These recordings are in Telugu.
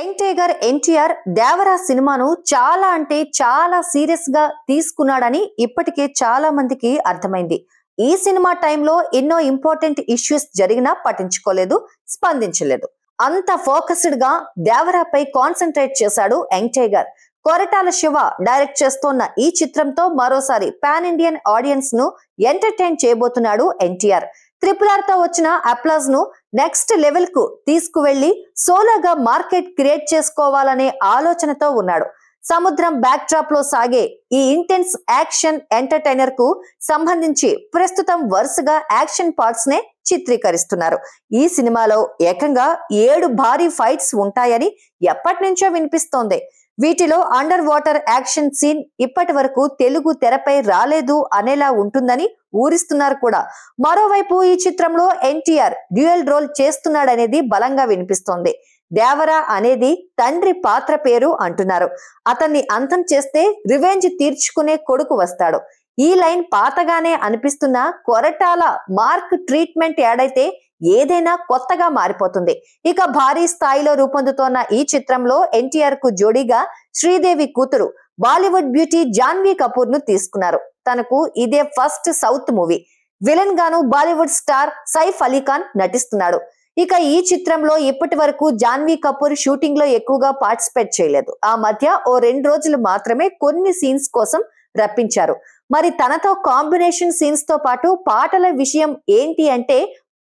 ఎన్టీగర్ ఎన్టీఆర్ దేవరా సినిమాను చాలా అంటే చాలా సీరియస్ గా తీసుకున్నాడని ఇప్పటికే చాలా మందికి అర్థమైంది ఈ సినిమా టైంలో ఎన్నో ఇంపార్టెంట్ ఇష్యూస్ జరిగినా పట్టించుకోలేదు స్పందించలేదు అంత ఫోకస్డ్ గా దేవరాపై కాన్సన్ట్రేట్ చేశాడు ఎన్టీఆర్ కొరటాల శివ డైరెక్ట్ చేస్తోన్న ఈ చిత్రంతో మరోసారి పాన్ ఇండియన్ ఆడియన్స్ ను ఎంటర్టైన్ చేయబోతున్నాడు ఎన్టీఆర్ తో వచ్చిన అప్లాజ్ ను నెక్స్ట్ లెవెల్ కు తీసుకువెళ్లి సోలోగా మార్కెట్ క్రియేట్ చేసుకోవాలనే ఆలోచనతో ఉన్నాడు సముద్రం బ్యాక్ డ్రాప్ లో సాగే ఈ ఇంటెన్స్ యాక్షన్ ఎంటర్టైనర్ కు సంబంధించి ప్రస్తుతం వరుసగా యాక్షన్ పార్ట్స్ నే చిత్రీకరిస్తున్నారు ఈ సినిమాలో ఏకంగా ఏడు భారీ ఫైట్స్ ఉంటాయని ఎప్పటి నుంచో వినిపిస్తోంది వీటిలో అండర్ వాటర్ యాక్షన్ సీన్ ఇప్పటి వరకు తెలుగు తెరపై రాలేదు అనేలా ఉంటుందని ఊరిస్తున్నారు కూడా మరోవైపు ఈ చిత్రంలో ఎన్టీఆర్ డ్యూయల్ రోల్ చేస్తున్నాడనేది బలంగా వినిపిస్తోంది దేవరా అనేది తండ్రి పాత్ర పేరు అంటున్నారు అతన్ని అంతం చేస్తే రివెంజ్ తీర్చుకునే కొడుకు వస్తాడు ఈ లైన్ పాతగానే అనిపిస్తున్న కొరటాల మార్క్ ట్రీట్మెంట్ ఏడైతే ఏదైనా కొత్తగా మారిపోతుంది ఇక భారీ స్థాయిలో రూపొందుతోన్న ఈ చిత్రంలో ఎన్టీఆర్ కు జోడీగా శ్రీదేవి కూతురు బాలీవుడ్ బ్యూటీ జాన్వీ కపూర్ ను తీసుకున్నారు తనకు ఇదే ఫస్ట్ సౌత్ మూవీ విలన్ గాను బాలీవుడ్ స్టార్ సైఫ్ అలీ ఖాన్ నటిస్తున్నాడు ఇక ఈ చిత్రంలో ఇప్పటి వరకు జాన్వీ కపూర్ షూటింగ్ లో ఎక్కువగా పార్టిసిపేట్ చేయలేదు ఆ మధ్య ఓ రెండు రోజులు మాత్రమే కొన్ని సీన్స్ కోసం రప్పించారు మరి తనతో కాంబినేషన్ సీన్స్ తో పాటు పాటల విషయం ఏంటి అంటే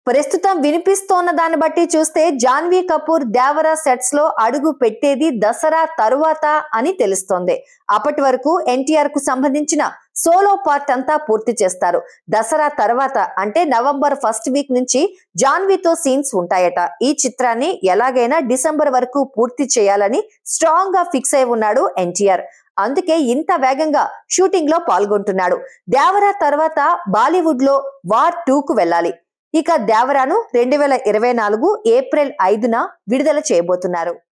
ప్రస్తుతం వినిపిస్తోన్న దాన్ని బట్టి చూస్తే జాన్వీ కపూర్ దేవరా సెట్స్ లో అడుగు పెట్టేది దసరా తరువాత అని తెలుస్తోంది అప్పటి వరకు ఎన్టీఆర్ కు సంబంధించిన సోలో పార్ట్ అంతా పూర్తి చేస్తారు దసరా తర్వాత అంటే నవంబర్ ఫస్ట్ వీక్ నుంచి జాన్వీతో సీన్స్ ఉంటాయట ఈ చిత్రాన్ని ఎలాగైనా డిసెంబర్ వరకు పూర్తి చేయాలని స్ట్రాంగ్ గా ఫిక్స్ అయి ఉన్నాడు ఎన్టీఆర్ అందుకే ఇంత వేగంగా షూటింగ్ లో పాల్గొంటున్నాడు దేవరా తర్వాత బాలీవుడ్ లో వార్ టూ కు వెళ్ళాలి ఇక దేవరాను రెండు వేల ఇరవై నాలుగు ఏప్రిల్ ఐదున విడుదల చేయబోతున్నారు